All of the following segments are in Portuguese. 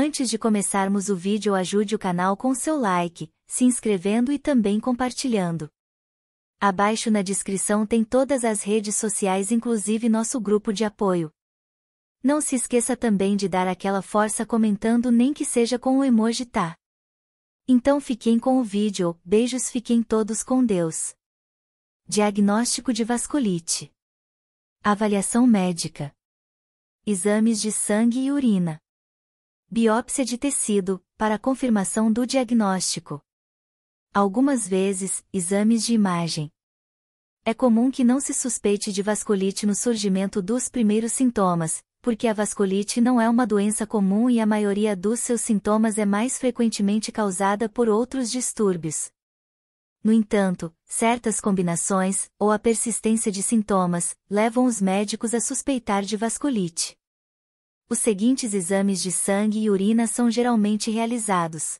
Antes de começarmos o vídeo ajude o canal com seu like, se inscrevendo e também compartilhando. Abaixo na descrição tem todas as redes sociais inclusive nosso grupo de apoio. Não se esqueça também de dar aquela força comentando nem que seja com o emoji tá. Então fiquem com o vídeo, beijos fiquem todos com Deus. Diagnóstico de vasculite. Avaliação médica. Exames de sangue e urina biópsia de tecido, para confirmação do diagnóstico. Algumas vezes, exames de imagem. É comum que não se suspeite de vasculite no surgimento dos primeiros sintomas, porque a vasculite não é uma doença comum e a maioria dos seus sintomas é mais frequentemente causada por outros distúrbios. No entanto, certas combinações, ou a persistência de sintomas, levam os médicos a suspeitar de vasculite os seguintes exames de sangue e urina são geralmente realizados.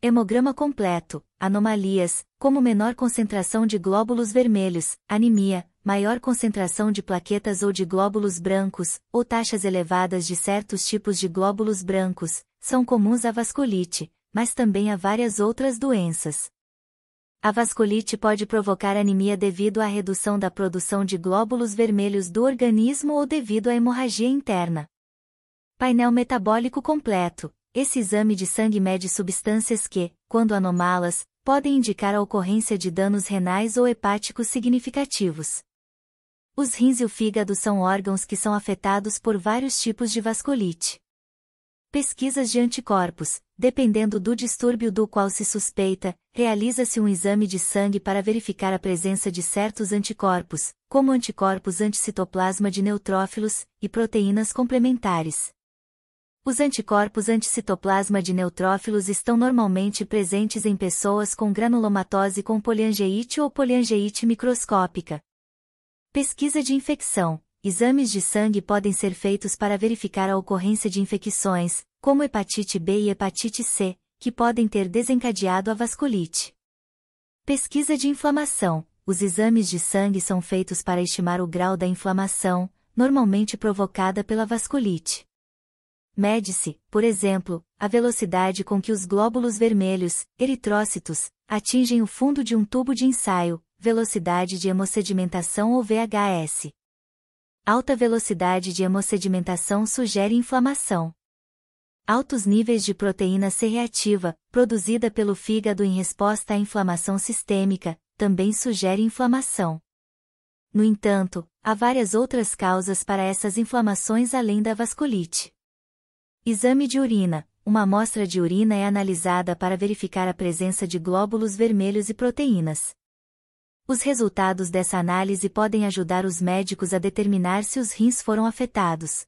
Hemograma completo, anomalias, como menor concentração de glóbulos vermelhos, anemia, maior concentração de plaquetas ou de glóbulos brancos, ou taxas elevadas de certos tipos de glóbulos brancos, são comuns à vasculite, mas também a várias outras doenças. A vasculite pode provocar anemia devido à redução da produção de glóbulos vermelhos do organismo ou devido à hemorragia interna. Painel metabólico completo. Esse exame de sangue mede substâncias que, quando anomalas, podem indicar a ocorrência de danos renais ou hepáticos significativos. Os rins e o fígado são órgãos que são afetados por vários tipos de vasculite. Pesquisas de anticorpos, dependendo do distúrbio do qual se suspeita, realiza-se um exame de sangue para verificar a presença de certos anticorpos, como anticorpos anticitoplasma de neutrófilos e proteínas complementares. Os anticorpos anticitoplasma de neutrófilos estão normalmente presentes em pessoas com granulomatose com poliangeite ou poliangeite microscópica. Pesquisa de infecção. Exames de sangue podem ser feitos para verificar a ocorrência de infecções, como hepatite B e hepatite C, que podem ter desencadeado a vasculite. Pesquisa de inflamação. Os exames de sangue são feitos para estimar o grau da inflamação, normalmente provocada pela vasculite. Mede-se, por exemplo, a velocidade com que os glóbulos vermelhos, eritrócitos, atingem o fundo de um tubo de ensaio, velocidade de hemossedimentação ou VHS. Alta velocidade de hemossedimentação sugere inflamação. Altos níveis de proteína C-reativa, produzida pelo fígado em resposta à inflamação sistêmica, também sugere inflamação. No entanto, há várias outras causas para essas inflamações além da vasculite. Exame de urina. Uma amostra de urina é analisada para verificar a presença de glóbulos vermelhos e proteínas. Os resultados dessa análise podem ajudar os médicos a determinar se os rins foram afetados.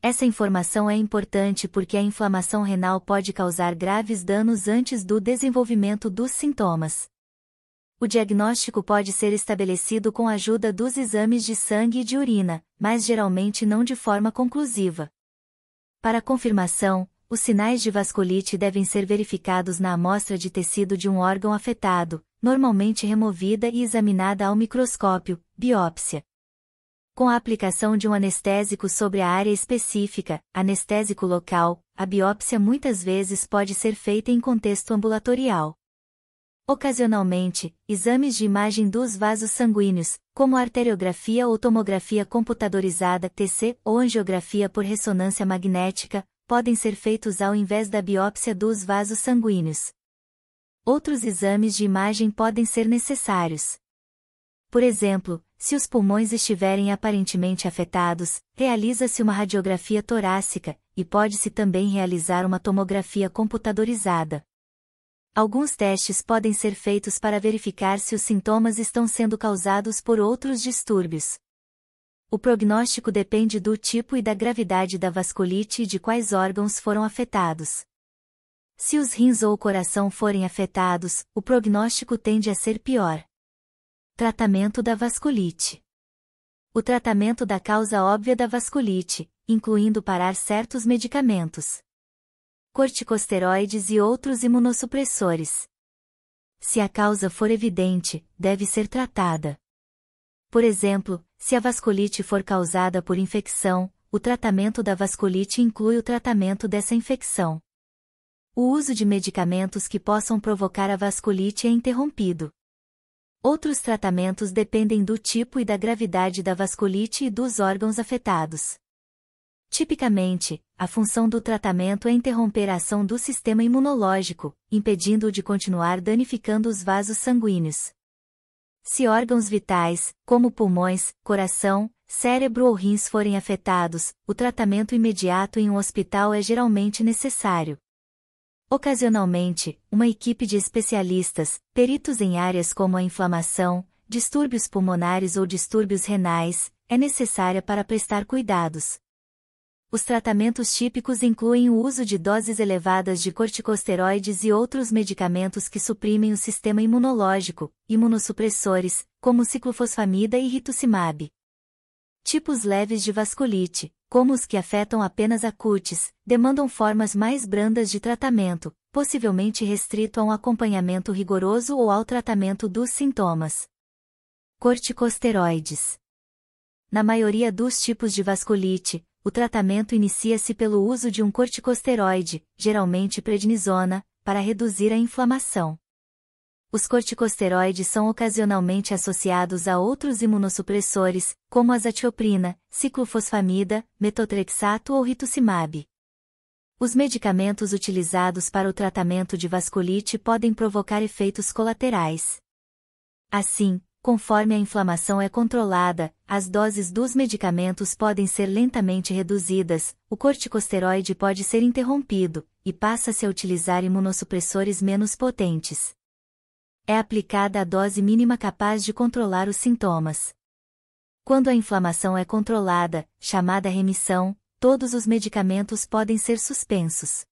Essa informação é importante porque a inflamação renal pode causar graves danos antes do desenvolvimento dos sintomas. O diagnóstico pode ser estabelecido com a ajuda dos exames de sangue e de urina, mas geralmente não de forma conclusiva. Para confirmação, os sinais de vasculite devem ser verificados na amostra de tecido de um órgão afetado, normalmente removida e examinada ao microscópio, biópsia. Com a aplicação de um anestésico sobre a área específica, anestésico local, a biópsia muitas vezes pode ser feita em contexto ambulatorial. Ocasionalmente, exames de imagem dos vasos sanguíneos, como arteriografia ou tomografia computadorizada (TC) ou angiografia por ressonância magnética, podem ser feitos ao invés da biópsia dos vasos sanguíneos. Outros exames de imagem podem ser necessários. Por exemplo, se os pulmões estiverem aparentemente afetados, realiza-se uma radiografia torácica, e pode-se também realizar uma tomografia computadorizada. Alguns testes podem ser feitos para verificar se os sintomas estão sendo causados por outros distúrbios. O prognóstico depende do tipo e da gravidade da vasculite e de quais órgãos foram afetados. Se os rins ou o coração forem afetados, o prognóstico tende a ser pior. Tratamento da vasculite. O tratamento da causa óbvia da vasculite, incluindo parar certos medicamentos corticosteroides e outros imunossupressores. Se a causa for evidente, deve ser tratada. Por exemplo, se a vasculite for causada por infecção, o tratamento da vasculite inclui o tratamento dessa infecção. O uso de medicamentos que possam provocar a vasculite é interrompido. Outros tratamentos dependem do tipo e da gravidade da vasculite e dos órgãos afetados. Tipicamente, a função do tratamento é interromper a ação do sistema imunológico, impedindo-o de continuar danificando os vasos sanguíneos. Se órgãos vitais, como pulmões, coração, cérebro ou rins forem afetados, o tratamento imediato em um hospital é geralmente necessário. Ocasionalmente, uma equipe de especialistas, peritos em áreas como a inflamação, distúrbios pulmonares ou distúrbios renais, é necessária para prestar cuidados. Os tratamentos típicos incluem o uso de doses elevadas de corticosteroides e outros medicamentos que suprimem o sistema imunológico, imunossupressores, como ciclofosfamida e rituximab. Tipos leves de vasculite, como os que afetam apenas a cutis, demandam formas mais brandas de tratamento, possivelmente restrito a um acompanhamento rigoroso ou ao tratamento dos sintomas. Corticosteroides na maioria dos tipos de vasculite, o tratamento inicia-se pelo uso de um corticosteroide, geralmente prednisona, para reduzir a inflamação. Os corticosteroides são ocasionalmente associados a outros imunossupressores, como a ciclofosfamida, metotrexato ou rituximab. Os medicamentos utilizados para o tratamento de vasculite podem provocar efeitos colaterais. Assim, conforme a inflamação é controlada, as doses dos medicamentos podem ser lentamente reduzidas, o corticosteroide pode ser interrompido, e passa-se a utilizar imunossupressores menos potentes. É aplicada a dose mínima capaz de controlar os sintomas. Quando a inflamação é controlada, chamada remissão, todos os medicamentos podem ser suspensos.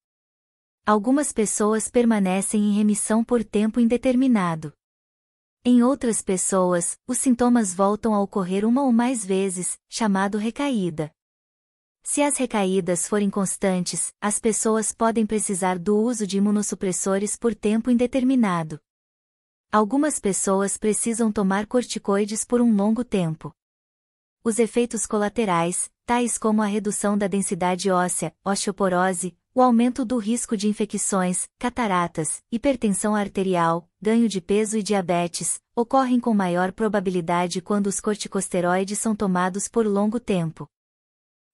Algumas pessoas permanecem em remissão por tempo indeterminado. Em outras pessoas, os sintomas voltam a ocorrer uma ou mais vezes, chamado recaída. Se as recaídas forem constantes, as pessoas podem precisar do uso de imunossupressores por tempo indeterminado. Algumas pessoas precisam tomar corticoides por um longo tempo. Os efeitos colaterais, tais como a redução da densidade óssea, osteoporose, o aumento do risco de infecções, cataratas, hipertensão arterial, ganho de peso e diabetes, ocorrem com maior probabilidade quando os corticosteroides são tomados por longo tempo.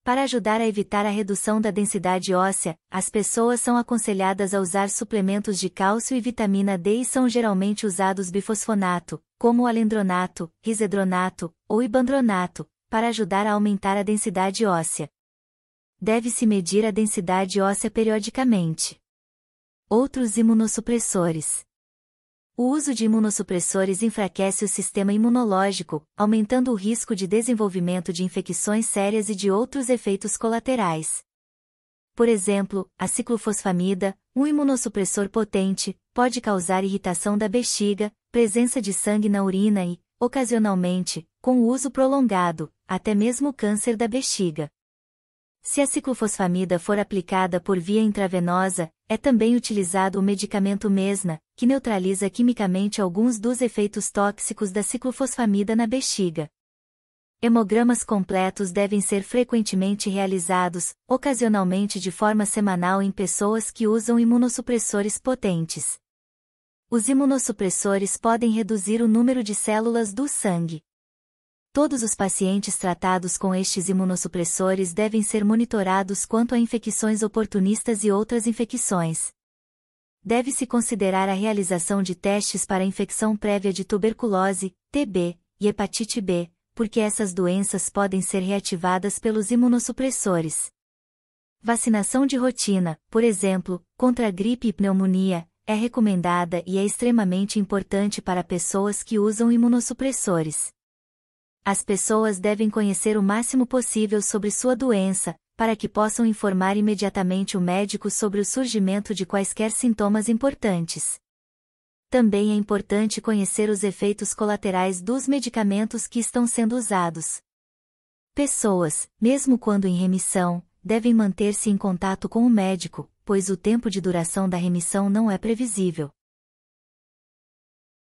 Para ajudar a evitar a redução da densidade óssea, as pessoas são aconselhadas a usar suplementos de cálcio e vitamina D e são geralmente usados bifosfonato, como o alendronato, risedronato ou ibandronato, para ajudar a aumentar a densidade óssea deve-se medir a densidade óssea periodicamente. Outros imunossupressores. O uso de imunossupressores enfraquece o sistema imunológico, aumentando o risco de desenvolvimento de infecções sérias e de outros efeitos colaterais. Por exemplo, a ciclofosfamida, um imunossupressor potente, pode causar irritação da bexiga, presença de sangue na urina e, ocasionalmente, com o uso prolongado, até mesmo câncer da bexiga. Se a ciclofosfamida for aplicada por via intravenosa, é também utilizado o medicamento mesna, que neutraliza quimicamente alguns dos efeitos tóxicos da ciclofosfamida na bexiga. Hemogramas completos devem ser frequentemente realizados, ocasionalmente de forma semanal em pessoas que usam imunossupressores potentes. Os imunossupressores podem reduzir o número de células do sangue. Todos os pacientes tratados com estes imunossupressores devem ser monitorados quanto a infecções oportunistas e outras infecções. Deve-se considerar a realização de testes para infecção prévia de tuberculose, TB e hepatite B, porque essas doenças podem ser reativadas pelos imunossupressores. Vacinação de rotina, por exemplo, contra gripe e pneumonia, é recomendada e é extremamente importante para pessoas que usam imunossupressores. As pessoas devem conhecer o máximo possível sobre sua doença, para que possam informar imediatamente o médico sobre o surgimento de quaisquer sintomas importantes. Também é importante conhecer os efeitos colaterais dos medicamentos que estão sendo usados. Pessoas, mesmo quando em remissão, devem manter-se em contato com o médico, pois o tempo de duração da remissão não é previsível.